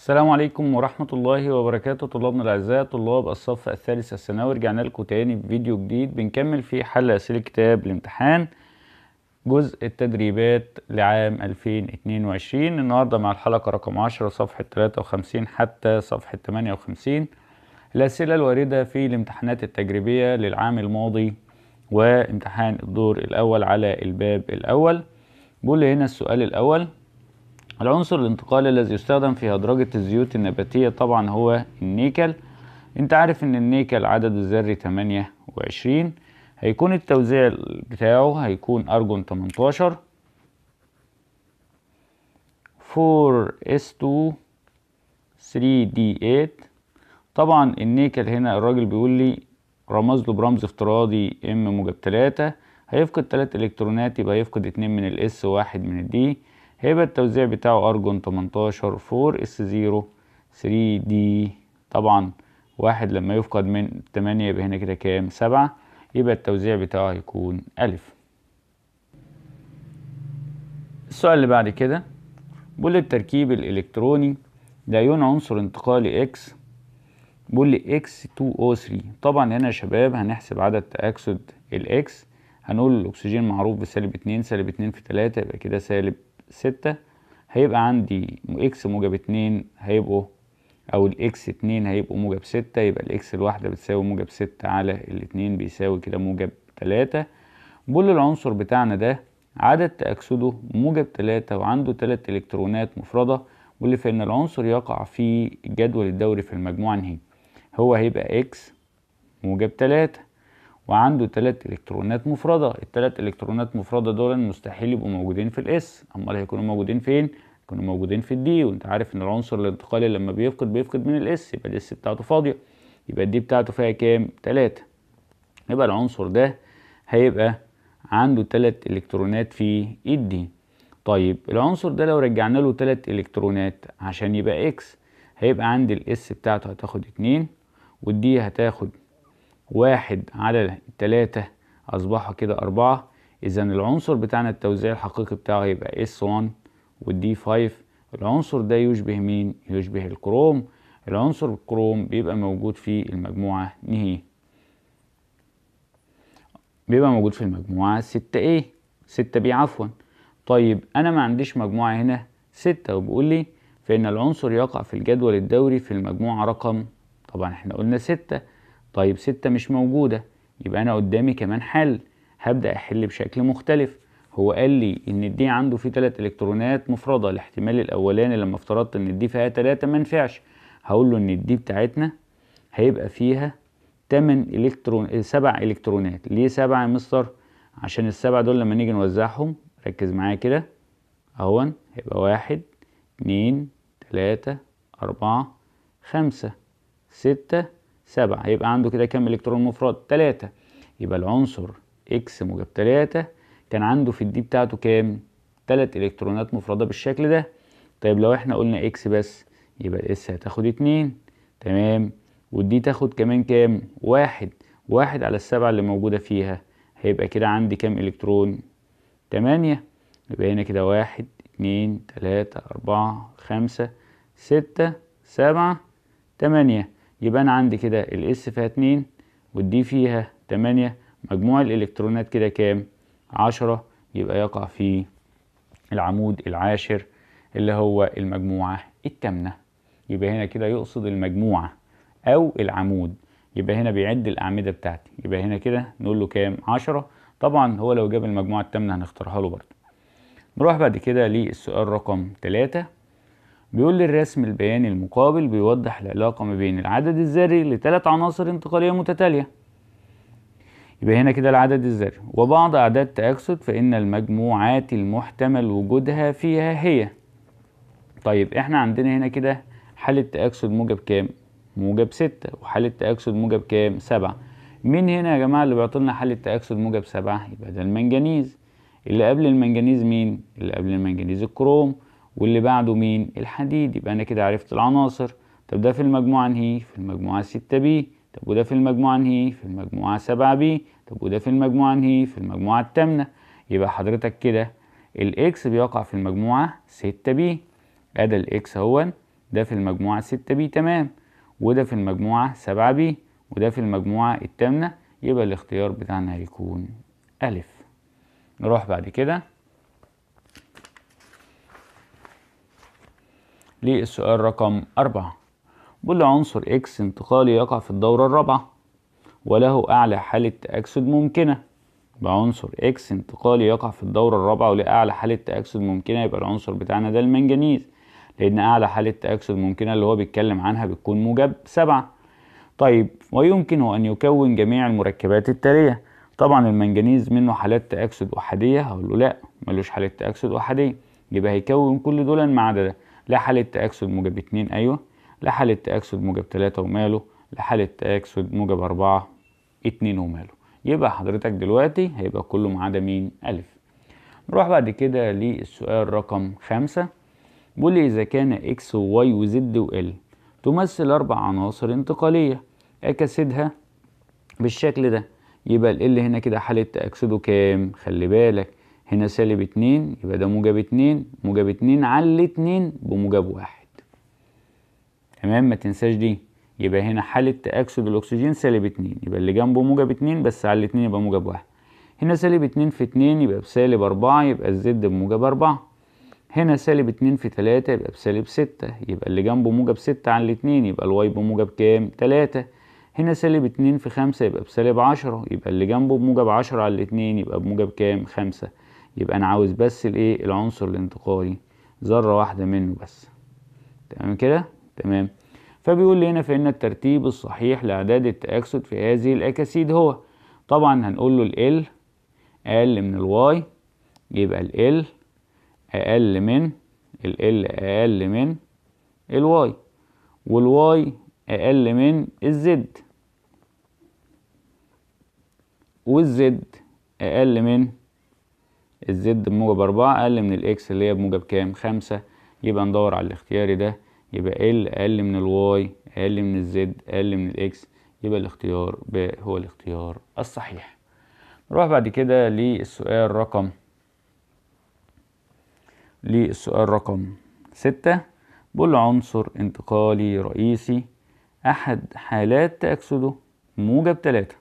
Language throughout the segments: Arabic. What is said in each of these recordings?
السلام عليكم ورحمة الله وبركاته طلابنا الأعزاء طلاب الصف الثالث الثانوي رجعنا لكم تاني بفيديو جديد بنكمل فيه حل أسئلة كتاب الامتحان جزء التدريبات لعام 2022 النهاردة مع الحلقة رقم 10 صفحة 53 حتى صفحة 58 الأسئلة الواردة في الامتحانات التجريبية للعام الماضي وامتحان الدور الأول على الباب الأول بيقول هنا السؤال الأول العنصر الانتقالي الذي يستخدم في هدرجة الزيوت النباتية طبعا هو النيكل انت عارف ان النيكل عدد الذري 28 هيكون التوزيع بتاعه هيكون ارجون 18 4S2 3D8 طبعا النيكل هنا الراجل بيقول لي رمز له برمز افتراضي ام موجب 3 هيفقد 3 الكترونات يبقى هيفقد 2 من الاس واحد من الدي هيبقى التوزيع بتاعه ارجون 18 4 اس 0 3 دي طبعا واحد لما يفقد من 8 يبقى هنا كده كام سبعة يبقى التوزيع بتاعه هيكون ألف السؤال اللي بعد كده بيقول التركيب الإلكتروني لأيون عنصر انتقالي اكس بيقول لي اكس 2 او 3 طبعا هنا يا شباب هنحسب عدد تأكسد الإكس هنقول الأكسجين معروف بسالب اتنين سالب اتنين في تلاتة يبقى كده سالب ستة هيبقى عندي اكس موجب اتنين هيبقوا او الاكس اتنين هيبقوا موجب ستة يبقى الاكس الواحدة بتساوي موجب ستة على الاتنين بيساوي كده موجب تلاتة بول العنصر بتاعنا ده عدد تأكسده موجب تلاتة وعنده تلات الكترونات مفردة واللي في ان العنصر يقع في الجدول الدوري في المجموعة انهي هو هيبقى اكس موجب تلاتة وعنده ثلاث الكترونات مفرده الثلاث الكترونات مفرده دول مستحيل يبقوا موجودين في الاس امال هيكونوا موجودين فين يكونوا موجودين في الدي وانت عارف ان العنصر الانتقالي لما بيفقد بيفقد من الاس يبقى الاس بتاعته فاضيه يبقى الدي بتاعته فيها كام 3 يبقى العنصر ده هيبقى عنده ثلاث الكترونات في الدي طيب العنصر ده لو رجعنا له ثلاث الكترونات عشان يبقى اكس هيبقى عندي الاس بتاعته هتاخد 2 والدي هتاخد واحد على تلاتة أصبحوا كده أربعة إذا العنصر بتاعنا التوزيع الحقيقي بتاعه يبقى S1 والd 5 العنصر ده يشبه مين؟ يشبه الكروم العنصر الكروم بيبقى موجود في المجموعة نهي بيبقى موجود في المجموعة 6A 6B إيه؟ عفوا طيب أنا ما عنديش مجموعة هنا 6 وبقول لي فإن العنصر يقع في الجدول الدوري في المجموعة رقم طبعا احنا قلنا 6 طيب ستة مش موجودة يبقى أنا قدامي كمان حل هبدأ أحل بشكل مختلف هو قال لي إن الدي عنده فيه تلات إلكترونات مفردة الاحتمال الأولاني لما افترضت إن الدي فيها تلاتة منفعش هقول له إن الدي بتاعتنا هيبقى فيها تمن إلكترون سبع إلكترونات ليه سبعة يا مستر؟ عشان السبعة دول لما نيجي نوزعهم ركز معايا كده أهون هيبقى واحد اتنين تلاتة أربعة خمسة ستة سبعة هيبقى عنده كده كام الكترون مفرد تلاتة يبقى العنصر اكس موجب تلاتة كان عنده في الدي بتاعته كام تلات الكترونات مفردة بالشكل ده طيب لو احنا قلنا اكس بس يبقى الاس هتاخد اتنين تمام والدي تاخد كمان كام واحد واحد على السبعة اللي موجودة فيها هيبقى كده عندي كام الكترون تمانية يبقى هنا كده واحد اتنين تلاتة اربعة خمسة ستة سبعة تمانية يبقى انا عندي كده الاس فيها 2 والدي فيها 8 مجموع الالكترونات كده كام 10 يبقى يقع في العمود العاشر اللي هو المجموعة التامنة يبقى هنا كده يقصد المجموعة أو العمود يبقى هنا بيعد الأعمدة بتاعتي يبقى هنا كده نقول له كام 10 طبعا هو لو جاب المجموعة التامنة هنختارها له برضه نروح بعد كده للسؤال رقم 3 بيقول لي الرسم البياني المقابل بيوضح العلاقة ما بين العدد الذري لثلاث عناصر انتقالية متتالية يبقى هنا كده العدد الذري وبعض أعداد تأكسد فإن المجموعات المحتمل وجودها فيها هي طيب احنا عندنا هنا كده حالة تأكسد موجب كام؟ موجب ستة وحالة تأكسد موجب كام؟ سبعة مين هنا يا جماعة اللي بيعطلنا حالة تأكسد موجب سبعة؟ يبقى ده المنجنيز اللي قبل المنجنيز مين؟ اللي قبل المنجنيز الكروم واللي بعده مين الحديد يبقى انا كده عرفت العناصر طب ده في المجموعة انهي في المجموعة 6 بي طب وده في المجموعة انهي في المجموعة 7 بي طب وده في المجموعة انهي في المجموعة الثامنة يبقى حضرتك كده الاكس بيقع في المجموعة 6 بي ادي الاكس اهون ده في المجموعة 6 بي تمام وده في المجموعة 7 بي وده في المجموعة الثامنة يبقى الاختيار بتاعنا هيكون ألف نروح بعد كده للسؤال رقم أربعة بقول عنصر إكس انتقالي يقع في الدورة الرابعة وله أعلى حالة تأكسد ممكنة بعنصر إكس انتقالي يقع في الدورة الرابعة وله أعلى حالة تأكسد ممكنة يبقى العنصر بتاعنا ده المنجنيز لأن أعلى حالة تأكسد ممكنة اللي هو بيتكلم عنها بتكون موجب سبعة طيب ويمكنه أن يكون جميع المركبات التالية طبعا المنجنيز منه حالات تأكسد أحادية هقول له لأ ملوش حالة تأكسد أحادية يبقى هيكون كل دول ما عدا ده لحالة تأكسد موجب اتنين أيوة لحالة تأكسد موجب تلاتة وماله لحالة تأكسد موجب أربعة اتنين وماله يبقى حضرتك دلوقتي هيبقى كله ما عدا مين ألف نروح بعد كده للسؤال رقم خمسة بيقول لي إذا كان إكس وواي وزد وإل تمثل أربع عناصر انتقالية أكاسدها بالشكل ده يبقى ال هنا كده حالة تأكسده كام؟ خلي بالك هنا سالب اتنين يبقى ده موجب اتنين موجب اتنين على اتنين بموجب واحد تمام ما تنساش دي يبقى هنا حالة تأكسد الأكسجين سالب اتنين يبقى اللي جنبه موجب اتنين بس على اتنين يبقى موجب واحد هنا سالب اتنين في اتنين يبقى بسالب أربعة يبقى الزد بموجب أربعة هنا سالب اتنين في تلاتة يبقى بسالب ستة يبقى اللي جنبه موجب ستة على اتنين يبقى الواي بموجب كام؟ تلاتة هنا سالب اتنين في خمسة يبقى بسالب عشرة يبقى اللي جنبه بموجب عشرة على اتنين يبقى بموجب كام؟ خمسة يبقى انا عاوز بس الايه العنصر الانتقالي ذره واحده منه بس تمام كده تمام فبيقول لي هنا فان الترتيب الصحيح لاعداد التاكسد في هذه الاكاسيد هو طبعا هنقول له ال اقل من الواي يبقى ال اقل من ال اقل من الواي والواي اقل من الزد والزد اقل من الزد بموجب أربعة أقل من الإكس اللي هي بموجب كام؟ خمسة يبقى ندور على الاختياري ده يبقى ال أقل من الواي أقل من الزد أقل من الإكس يبقى الاختيار ب هو الاختيار الصحيح نروح بعد كده للسؤال رقم للسؤال رقم ستة بقول عنصر انتقالي رئيسي أحد حالات تأكسده موجب تلاتة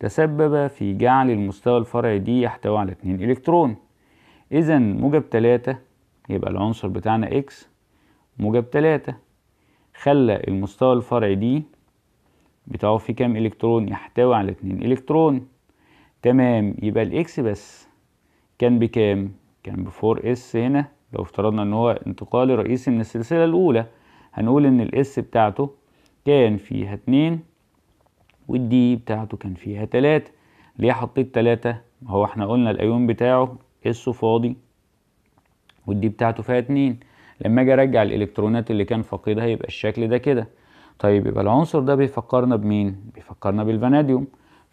تسبب في جعل المستوى الفرعي دي يحتوي على اتنين إلكترون إذا موجب تلاتة يبقى العنصر بتاعنا اكس موجب تلاتة خلى المستوى الفرعي دي بتاعه فيه كام إلكترون يحتوي على اتنين إلكترون تمام يبقى الإكس بس كان بكام؟ كان بفور 4 اس هنا لو افترضنا ان هو انتقالي رئيسي من السلسلة الأولى هنقول ان الاس بتاعته كان فيها اتنين والدي بتاعته كان فيها تلاتة ليه حطيت تلاتة هو احنا قلنا الايون بتاعه اس فاضي والدي بتاعته فيها اتنين لما اجي ارجع الالكترونات اللي كان فاقدها يبقى الشكل ده كده طيب يبقى العنصر ده بيفكرنا بمين بيفكرنا بالفناديوم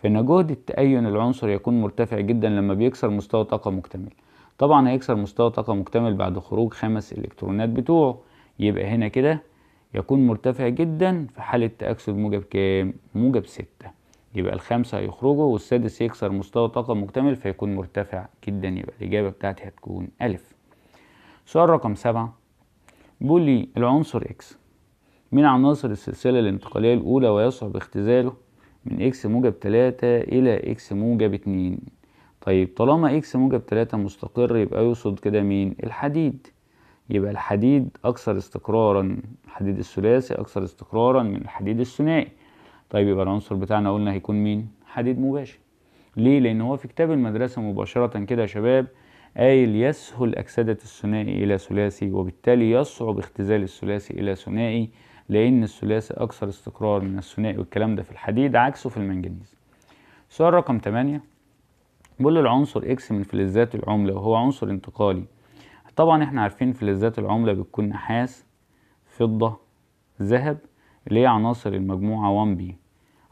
فان جهد التأين العنصر يكون مرتفع جدا لما بيكسر مستوى طاقة مكتمل طبعا هيكسر مستوى طاقة مكتمل بعد خروج خمس الكترونات بتوعه يبقى هنا كده يكون مرتفع جدا في حالة تأكسد موجب كام؟ موجب ستة يبقى الخمسة هيخرجوا والسادس يكسر مستوى طاقة مكتمل فيكون مرتفع جدا يبقى الإجابة بتاعتي هتكون ألف سؤال رقم سبعة بيقول لي العنصر إكس من عناصر السلسلة الانتقالية الأولى ويصعب اختزاله من إكس موجب تلاتة إلى إكس موجب اتنين طيب طالما إكس موجب تلاتة مستقر يبقى يقصد كده مين؟ الحديد يبقى الحديد اكثر استقرارا الحديد الثلاثي اكثر استقرارا من الحديد الثنائي طيب يبقى العنصر بتاعنا قلنا هيكون مين حديد مباشر ليه لان هو في كتاب المدرسه مباشره كده يا شباب قايل يسهل اكسده الثنائي الى ثلاثي وبالتالي يصعب اختزال الثلاثي الى ثنائي لان الثلاثي اكثر استقرار من الثنائي والكلام ده في الحديد عكسه في المنجنيز سؤال رقم 8 بيقول العنصر اكس من فلزات العمله وهو عنصر انتقالي طبعا احنا عارفين فلزات العملة بتكون نحاس فضة ذهب اللي هي عناصر المجموعة بي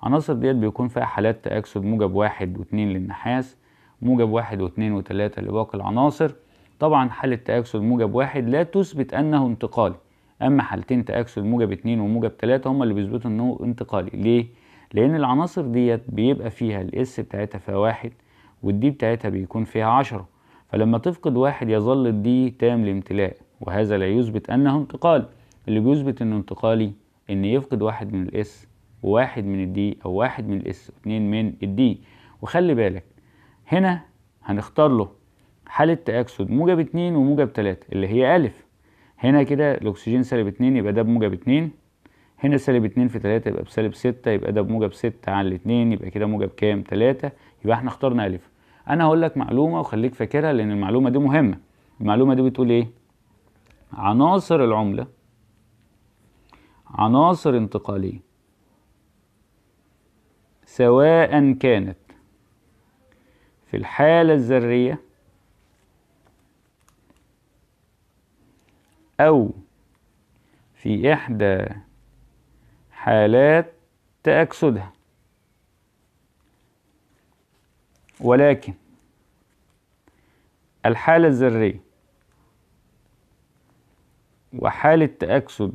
عناصر ديت بيكون فيها حالات تأكسد موجب واحد واتنين للنحاس موجب واحد واتنين وتلاتة لباقي العناصر طبعا حالة تأكسد موجب واحد لا تثبت أنه انتقالي أما حالتين تأكسد موجب اتنين وموجب تلاتة هما اللي بيثبتوا أنه انتقالي ليه؟ لأن العناصر ديت بيبقى فيها الاس بتاعتها فيها واحد والدي بتاعتها بيكون فيها عشرة فلما تفقد واحد يظل الدي تام الامتلاء وهذا لا يثبت أنه انتقال اللي بيثبت أنه انتقالي إن يفقد واحد من الإس وواحد من الدي أو واحد من الإس واثنين من الدي وخلي بالك هنا هنختار له حالة تأكسد موجب اتنين وموجب تلاتة اللي هي ألف هنا كده الأكسجين سالب اتنين يبقى ده بموجب اتنين هنا سالب اتنين في تلاتة يبقى بسالب ستة يبقى ده بموجب ستة على اتنين يبقى كده موجب كام تلاتة يبقى احنا اخترنا ألف انا هقول لك معلومه وخليك فاكرها لان المعلومه دي مهمه المعلومه دي بتقول ايه عناصر العمله عناصر انتقاليه سواء كانت في الحاله الذريه او في احدى حالات تاكسدها ولكن الحالة الذرية وحالة تأكسد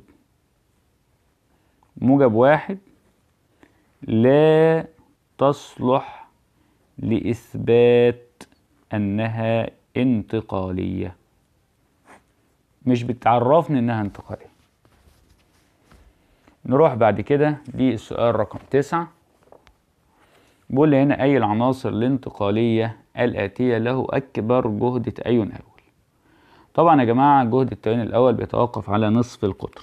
موجب واحد لا تصلح لإثبات أنها انتقالية مش بتعرفني إنها انتقالية نروح بعد كده للسؤال رقم تسعة بيقول لي هنا أي العناصر الانتقالية الآتية له أكبر جهد تأين أول طبعا يا جماعة جهد التأين الأول بيتوقف على نصف القطر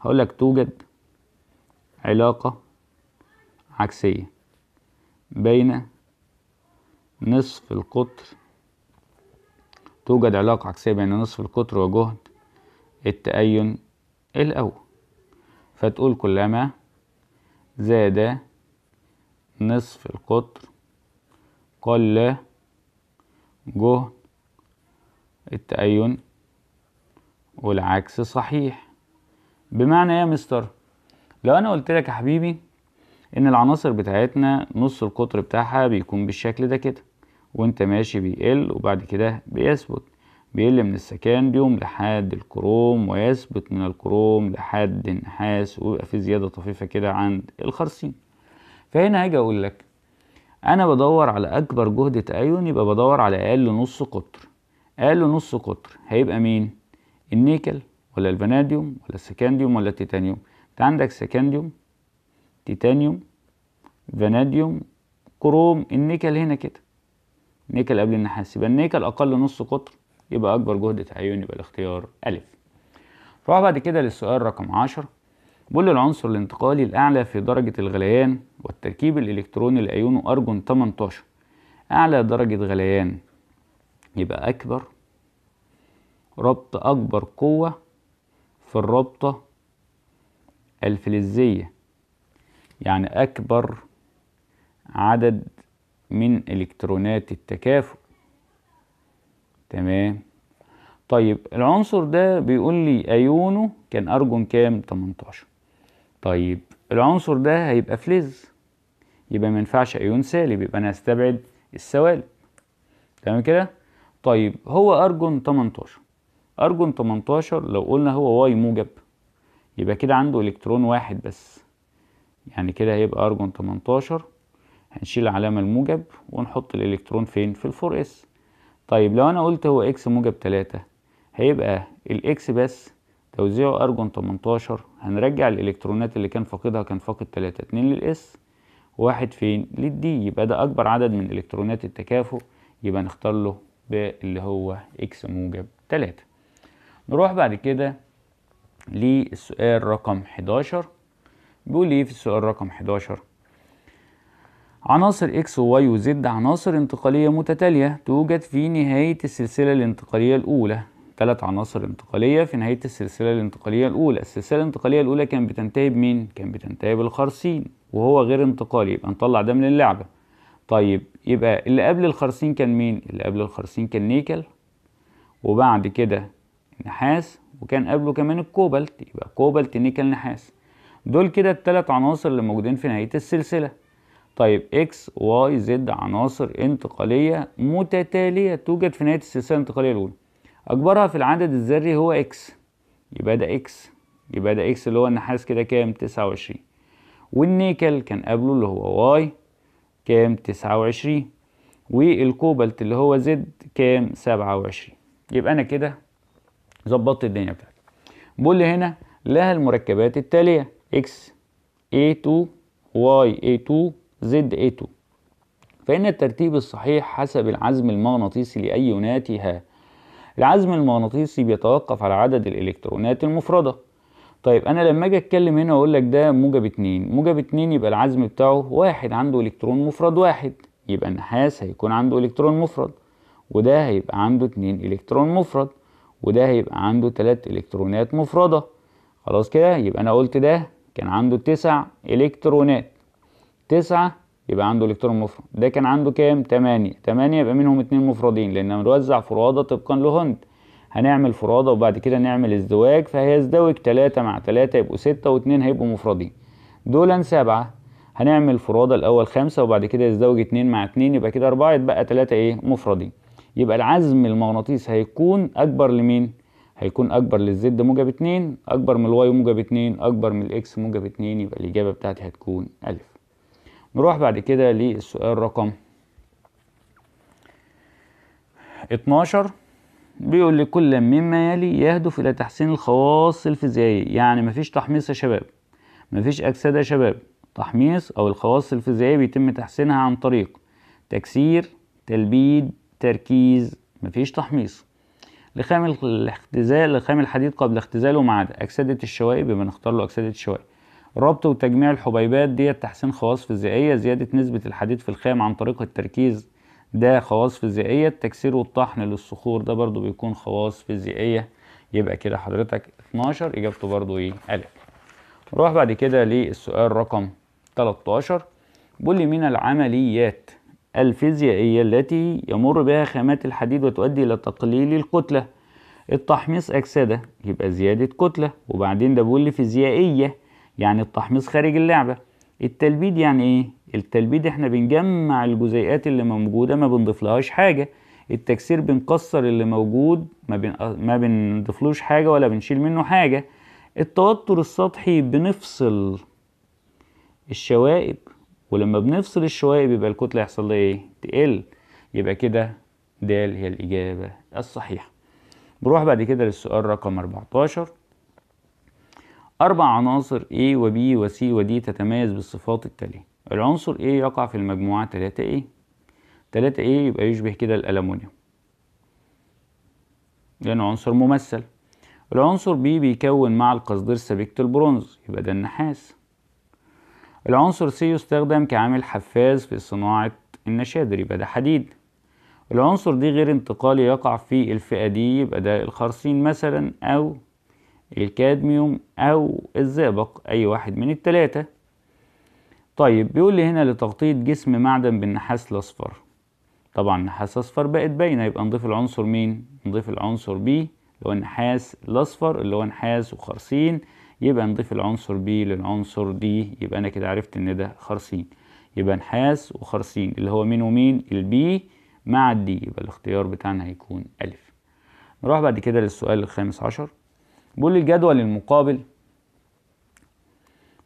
هقول لك توجد علاقة عكسية بين نصف القطر توجد علاقة عكسية بين نصف القطر وجهد التأين الأول فتقول كلما زاد نصف القطر قل جهد التأين والعكس صحيح بمعنى ايه يا مستر لو انا قلت لك يا حبيبي ان العناصر بتاعتنا نص القطر بتاعها بيكون بالشكل ده كده وانت ماشي بيقل وبعد كده بيثبت بيقل من السكانديوم لحد الكروم ويثبت من الكروم لحد النحاس ويبقى في زيادة طفيفة كده عند الخرسين فهنا هاجي اقول لك انا بدور على اكبر جهد تأيون يبقى بدور على اقل نص قطر اقل نص قطر هيبقى مين النيكل ولا الفناديوم ولا السكانديوم ولا التيتانيوم انت عندك سكانديوم تيتانيوم فناديوم كروم النيكل هنا كده نيكل قبل النحاس يبقى النيكل اقل نص قطر يبقى اكبر جهد تأيون يبقى الاختيار ا نروح بعد كده للسؤال رقم عشر بول العنصر الانتقالي الأعلى في درجة الغليان والتركيب الإلكتروني لأيونه أرجون 18 أعلى درجة غليان يبقى أكبر ربط أكبر قوة في الرابطة الفلزية يعني أكبر عدد من إلكترونات التكافؤ تمام طيب العنصر ده بيقول لي أيونه كان أرجون كام 18 طيب العنصر ده هيبقى فلز يبقى ما ينفعش ايون سالب يبقى انا هستبعد السوالب تمام كده طيب هو ارجون 18 ارجون 18 لو قلنا هو واي موجب يبقى كده عنده الكترون واحد بس يعني كده هيبقى ارجون 18 هنشيل العلامه الموجب ونحط الالكترون فين في الفور اس طيب لو انا قلت هو اكس موجب 3 هيبقى الاكس بس توزيعه ارجون 18 هنرجع الالكترونات اللي كان فاقدها كان فاقد 3 2 للاس واحد فين للدي يبقى ده اكبر عدد من الكترونات التكافؤ يبقى نختار له ب اللي هو اكس موجب 3 نروح بعد كده للسؤال رقم 11 بيقول ايه في السؤال رقم 11 عناصر X وواي وزد عناصر انتقالية متتالية توجد في نهاية السلسلة الانتقالية الأولى ثلاث عناصر انتقالية في نهاية السلسلة الانتقالية الأولى السلسلة الانتقالية الأولى كان بتنتهي بمين؟ كان بتنتهي بالخرسين وهو غير انتقالي يبقى نطلع ده من اللعبة طيب يبقى اللي قبل الخرسين كان مين؟ اللي قبل الخرسين كان نيكل وبعد كده نحاس وكان قبله كمان الكوبالت يبقى كوبالت نيكل نحاس دول كده التلات عناصر اللي موجودين في نهاية السلسلة طيب اكس واي زد عناصر انتقالية متتالية توجد في نهاية السلسلة الانتقالية الأولى أكبرها في العدد الذري هو إكس يبقى ده إكس يبقى ده إكس اللي هو النحاس كده كام تسعة وعشرين والنيكل كان قبله اللي هو واي كام تسعة وعشرين والكوبالت اللي هو زد كام سبعة وعشرين يبقى أنا كده ظبطت الدنيا بتاعتي بقول هنا لها المركبات التالية إكس A2 واي A2 زد A2 فإن الترتيب الصحيح حسب العزم المغناطيسي لأي ها العزم المغناطيسي بيتوقف على عدد الالكترونات المفردة طيب انا لما اجي اتكلم هنا اقول لك ده موجب اتنين موجب اتنين يبقى العزم بتاعه واحد عنده الكترون مفرد واحد يبقى النحاس هيكون عنده الكترون مفرد وده هيبقى عنده اتنين الكترون مفرد وده هيبقى عنده تلات الكترونات مفردة خلاص كده يبقى انا قلت ده كان عنده تسع الكترونات تسعة يبقى عنده الكترون مفرد ده كان عنده كام 8 8 يبقى منهم اتنين مفردين لان هنوزع فراده طبقا لهند هنعمل فراده وبعد كده نعمل ازدواج فهيزدوج 3 مع 3 يبقوا 6 و2 هيبقوا مفردين دولا 7 هنعمل فراده الاول 5 وبعد كده يزدوج 2 مع 2 يبقى كده 4 يتبقى 3 ايه مفردين يبقى العزم المغناطيسي هيكون اكبر لمين هيكون اكبر للزد موجب 2 اكبر من الواي موجب 2 اكبر من الاكس موجب 2 يبقى الاجابه بتاعتي هتكون الف نروح بعد كده للسؤال رقم 12 بيقول لكل مما يلي يهدف الى تحسين الخواص الفيزيائيه يعني مفيش تحميص يا شباب مفيش اكسده يا شباب تحميص او الخواص الفيزيائيه بيتم تحسينها عن طريق تكسير تلبيد تركيز مفيش تحميص لخام الاختزال لخام الحديد قبل اختزاله مع عدا اكسده الشوائب يبقى نختار له اكسده الشوائب ربط وتجميع الحبيبات ديت تحسين خواص فيزيائية زيادة نسبة الحديد في الخام عن طريق التركيز ده خواص فيزيائية التكسير والطحن للصخور ده برضو بيكون خواص فيزيائية يبقى كده حضرتك 12 إجابته برضو إيه ألف نروح بعد كده للسؤال رقم 13 بيقول لي من العمليات الفيزيائية التي يمر بها خامات الحديد وتؤدي إلى تقليل الكتلة التحميص أكسدة يبقى زيادة كتلة وبعدين ده بيقول لي فيزيائية يعني التحميص خارج اللعبة التلبيد يعني ايه التلبيد احنا بنجمع الجزيئات اللي موجودة ما بنضيفلهاش حاجة التكسير بنكسر اللي موجود ما, بن... ما بنضيفلوش حاجة ولا بنشيل منه حاجة التوتر السطحي بنفصل الشوائب ولما بنفصل الشوائب يبقى الكتلة يحصل لها ايه تقل يبقى كده د هي الإجابة الصحيحة بنروح بعد كده للسؤال رقم 14 أربع عناصر A و B و C و D تتميز بالصفات التالية العنصر A يقع في المجموعة 3A 3A يبقى يشبه كده الألمونيوم لأنه عنصر ممثل العنصر B بيكون مع القصدير سبيكة البرونز يبقى ده النحاس العنصر C يستخدم كعامل حفاز في صناعة النشادر يبقى ده حديد العنصر دي غير انتقالي يقع في الفئة دي يبقى ده الخرسين مثلا أو الكادميوم أو الزئبق أي واحد من التلاتة طيب بيقول لي هنا لتغطية جسم معدن بالنحاس الأصفر طبعا النحاس الأصفر بقت باينة يبقى نضيف العنصر مين؟ نضيف العنصر بي اللي هو النحاس الأصفر اللي هو نحاس وخرسين يبقى نضيف العنصر بي للعنصر دي يبقى أنا كده عرفت إن ده خرسين يبقى نحاس وخرسين اللي هو مين ومين؟ البي مع الدي يبقى الاختيار بتاعنا هيكون ألف نروح بعد كده للسؤال الخامس عشر بيقول لي الجدول المقابل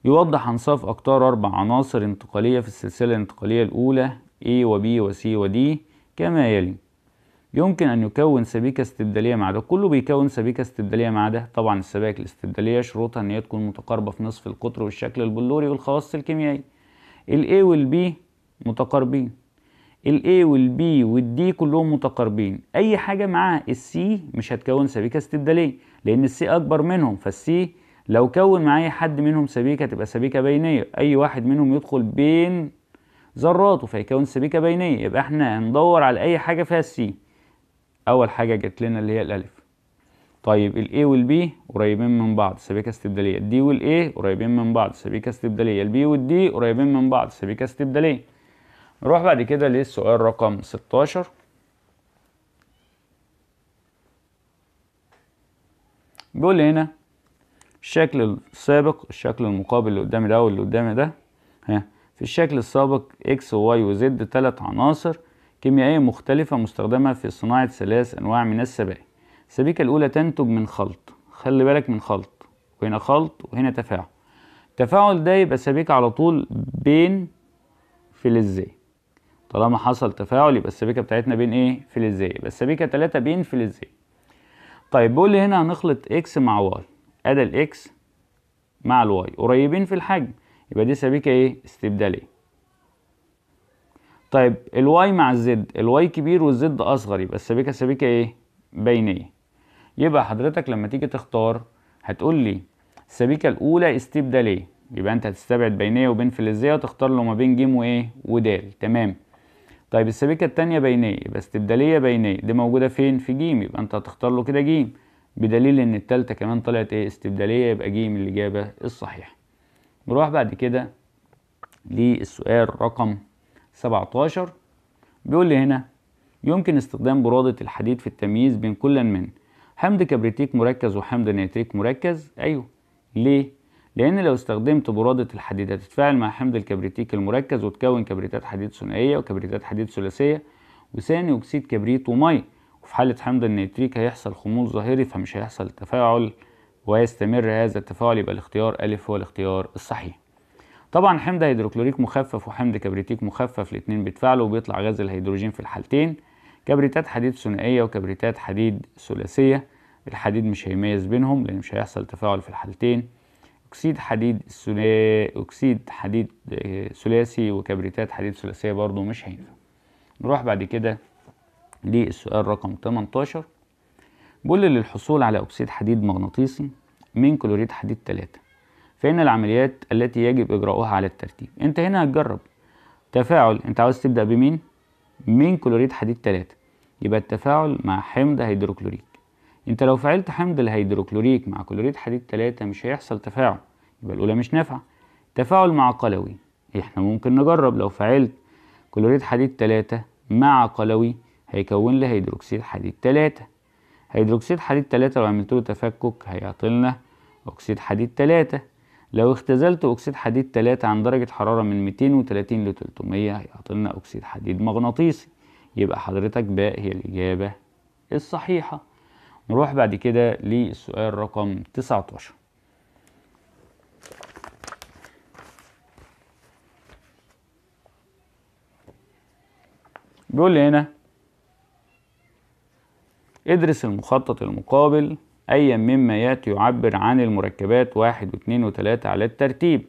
يوضح أنصاف أقطار أربع عناصر انتقالية في السلسلة الانتقالية الأولى A و B و C و D كما يلي يمكن أن يكون سبيكة استبدالية مع ده كله بيكون سبيكة استبدالية مع ده طبعا السبائك الاستبدالية شروطها أن هي تكون متقاربة في نصف القطر والشكل البلوري والخواص الكيميائي ال A وال B متقاربين الاي والبي والدي كلهم متقاربين اي حاجه معاها السي مش هتكون سبيكه استبداليه لان السي اكبر منهم فالسي لو كون معايا حد منهم سبيكه تبقى سبيكه بينيه اي واحد منهم يدخل بين ذراته فيكون سبيكه بينيه يبقى احنا هندور على اي حاجه فيها السي اول حاجه جت لنا اللي هي الالف طيب الاي والبي قريبين من بعض سبيكه استبداليه الدي والاي قريبين من بعض سبيكه استبداليه البي والدي قريبين من بعض سبيكه استبداليه نروح بعد كده للسؤال رقم 16 بيقول لي هنا الشكل السابق الشكل المقابل اللي قدامي ده واللي قدامي ده ها في الشكل السابق اكس وواي وزد ثلاث عناصر كيميائية مختلفة مستخدمة في صناعة ثلاث أنواع من السبائك السبيكة الأولى تنتج من خلط خلي بالك من خلط وهنا خلط وهنا تفاعل التفاعل ده يبقى سبيكة على طول بين فلزين طالما حصل تفاعل يبقى السبيكه بتاعتنا بين ايه فلزيه يبقى السبيكه 3 بين فلزيه طيب بيقول لي هنا هنخلط اكس مع واي ادي الاكس مع الواي قريبين في الحجم يبقى دي سبيكه ايه استبداليه طيب الواي مع الزد الواي كبير والزد اصغر يبقى السبيكه سبيكه ايه بينيه يبقى حضرتك لما تيجي تختار هتقول لي السبيكه الاولى استبداليه يبقى انت هتستبعد بينيه وبين فلزيه وتختار له ما بين ج وايه ودال تمام طيب السبيكة التانية بينية يبقى استبدالية بينية دي موجودة فين في ج يبقى انت هتختار له كده ج بدليل ان التالتة كمان طلعت ايه استبدالية يبقى ج الإجابة الصحيحة نروح بعد كده للسؤال رقم 17 بيقول لي هنا يمكن استخدام برادة الحديد في التمييز بين كل من حمض كبريتيك مركز وحمض نيتريك مركز ايوه ليه لأن لو استخدمت برادة الحديد هتتفاعل مع حمض الكبريتيك المركز وتكون كبريتات حديد ثنائية وكبريتات حديد ثلاثية وثاني أكسيد كبريت ومية وفي حالة حمض النيتريك هيحصل خمول ظاهري فمش هيحصل تفاعل ويستمر هذا التفاعل يبقى الاختيار ألف هو الاختيار الصحيح طبعا حمض هيدروكلوريك مخفف وحمض كبريتيك مخفف الاتنين بيتفاعلوا وبيطلع غاز الهيدروجين في الحالتين كبريتات حديد ثنائية وكبريتات حديد ثلاثية الحديد مش هيميز بينهم لأن مش هيحصل تفاعل في الحالتين اكسيد حديد الثلاثي اكسيد حديد آه، ثلاثي وكبريتات حديد ثلاثيه برضو مش هينفع نروح بعد كده للسؤال رقم 18 بيقول للحصول على اكسيد حديد مغناطيسي من كلوريد حديد 3 فإن العمليات التي يجب إجراؤها على الترتيب أنت هنا هتجرب تفاعل أنت عاوز تبدأ بمين؟ من كلوريد حديد 3 يبقى التفاعل مع حمض هيدروكلوريد انت لو فعلت حمض الهيدروكلوريك مع كلوريد حديد 3 مش هيحصل تفاعل يبقى الاولى مش نافعه تفاعل مع قلوي احنا ممكن نجرب لو فعلت كلوريد حديد 3 مع قلوي هيكون لي هيدروكسيد حديد 3 هيدروكسيد حديد 3 لو عملت له تفكك هيعطي لنا اكسيد حديد 3 لو اختزلت اكسيد حديد 3 عن درجه حراره من 230 ل 300 هيعطي لنا اكسيد حديد مغناطيسي يبقى حضرتك باء هي الاجابه الصحيحه نروح بعد كده للسؤال رقم 19 بيقول لي هنا ادرس المخطط المقابل أيا مما يأتي يعبر عن المركبات واحد واثنين وثلاثة على الترتيب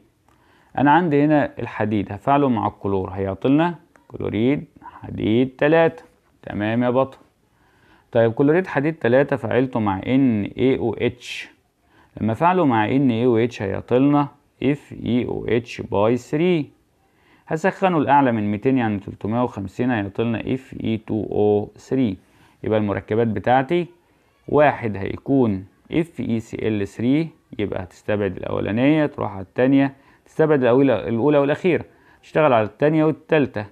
أنا عندي هنا الحديد هفعله مع الكلور هيعطلنا كلوريد حديد تلاتة تمام يا بطل طيب كلوريد حديد 3 فعلته مع ان اي او اتش لما فعله مع ان اي او اتش هيعطلنا اف اي او اتش باي 3 هسخنه الاعلى من 200 يعني 350 هيعطلنا اف اي 2 او 3 يبقى المركبات بتاعتي واحد هيكون اف اي سي ال 3 يبقى هتستبعد الاولانيه تروح على الثانيه تستبعد الاولى الاولى والاخيره تشتغل على الثانيه والثالثه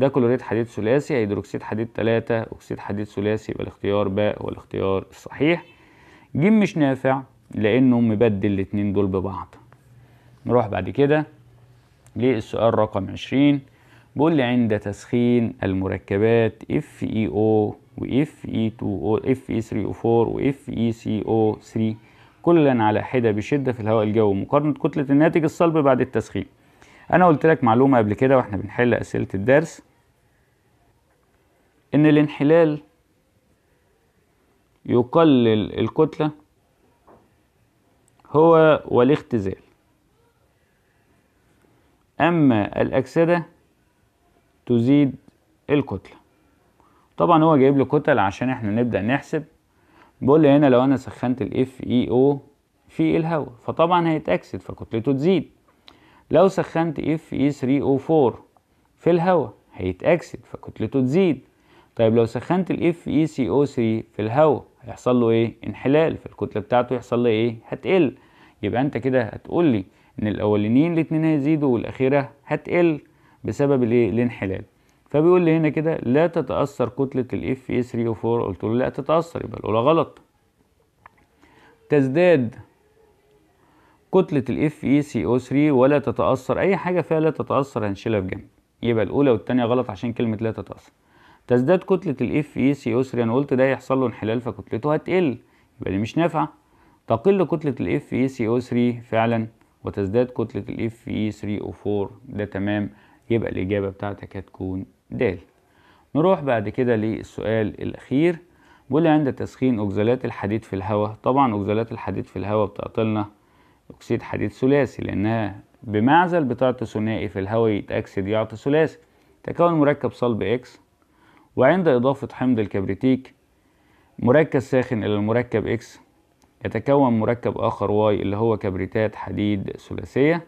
ده كلوريد حديد ثلاثي هيدروكسيد حديد ثلاثة اكسيد حديد ثلاثي يبقى الاختيار باء هو الاختيار الصحيح ج مش نافع لانه مبدل الاتنين دول ببعض نروح بعد كده للسؤال رقم 20 بيقول لي عند تسخين المركبات FeO و Fe2O Fe3O4 و FeCO3 كلا على حدة بشدة في الهواء الجوي مقارنة كتلة الناتج الصلب بعد التسخين انا قلت لك معلومة قبل كده واحنا بنحل اسئلة الدرس ان الانحلال يقلل الكتلة هو والاختزال أما الأكسدة تزيد الكتلة طبعا هو جايب لي كتل عشان احنا نبدأ نحسب بقول لي هنا لو أنا سخنت اي FeO في الهواء فطبعا هيتأكسد فكتلته تزيد لو سخنت اي 3 او 4 في الهواء هيتأكسد فكتلته تزيد طيب لو سخنت ال FeCO3 في الهواء هيحصل له ايه انحلال فالكتله بتاعته يحصل لها ايه هتقل يبقى انت كده هتقول لي ان الاولانيين الاثنين هيزيدوا والاخيره هتقل بسبب الايه الانحلال فبيقول لي هنا كده لا تتاثر كتله ال FeCO4 قلت له لا تتاثر يبقى الاولى غلط تزداد كتلة ال FeCO3 ولا تتأثر أي حاجة فيها لا تتأثر هنشيلها في جنب يبقى الأولى والتانية غلط عشان كلمة لا تتأثر تزداد كتلة الاف اي سي أسر أنا قلت ده هيحصل له انحلال فكتلته هتقل يبقى دي مش نافعة تقل كتلة F E سي أو 3 فعلا وتزداد كتلة الاف اي 3 e أو 4 ده تمام يبقى الإجابة بتاعتك هتكون د نروح بعد كده للسؤال الأخير بيقول عند تسخين أكزالات الحديد في الهواء طبعا أكزالات الحديد في الهواء بتعطلنا أكسيد حديد ثلاثي لأنها بمعزل بتعطي ثنائي في الهواء يتأكسد يعطي ثلاثي تكون مركب صلب إكس وعند إضافة حمض الكبريتيك مركز ساخن إلى المركب إكس يتكون مركب آخر واي اللي هو كبريتات حديد ثلاثية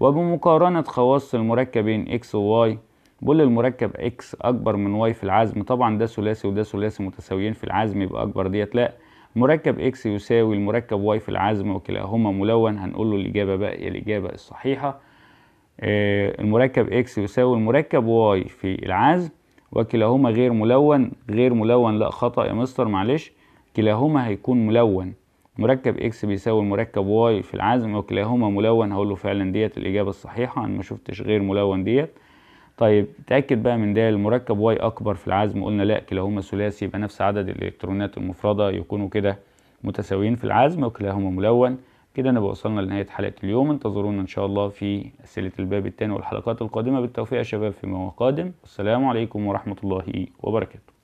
وبمقارنة خواص المركبين إكس وواي بل المركب إكس أكبر من واي في العزم طبعا ده ثلاثي وده ثلاثي متساويين في العزم يبقى أكبر ديت لأ مركب إكس يساوي المركب واي في العزم وكلاهما ملون هنقول له الإجابة بقى هي الإجابة الصحيحة آه، المركب إكس يساوي المركب واي في العزم وكلاهما غير ملون غير ملون لا خطأ يا مستر معلش كلاهما هيكون ملون مركب اكس بيساوي المركب واي في العزم وكلاهما ملون هقول له فعلا ديت الإجابة الصحيحة أنا ما شفتش غير ملون ديت طيب تأكد بقى من ده المركب واي أكبر في العزم قلنا لا كلاهما ثلاثي يبقى نفس عدد الإلكترونات المفردة يكونوا كده متساويين في العزم وكلاهما ملون كده نبقى وصلنا لنهاية حلقة اليوم انتظرونا إن شاء الله في أسئلة الباب الثاني والحلقات القادمة بالتوفيق يا شباب فيما هو قادم والسلام عليكم ورحمة الله وبركاته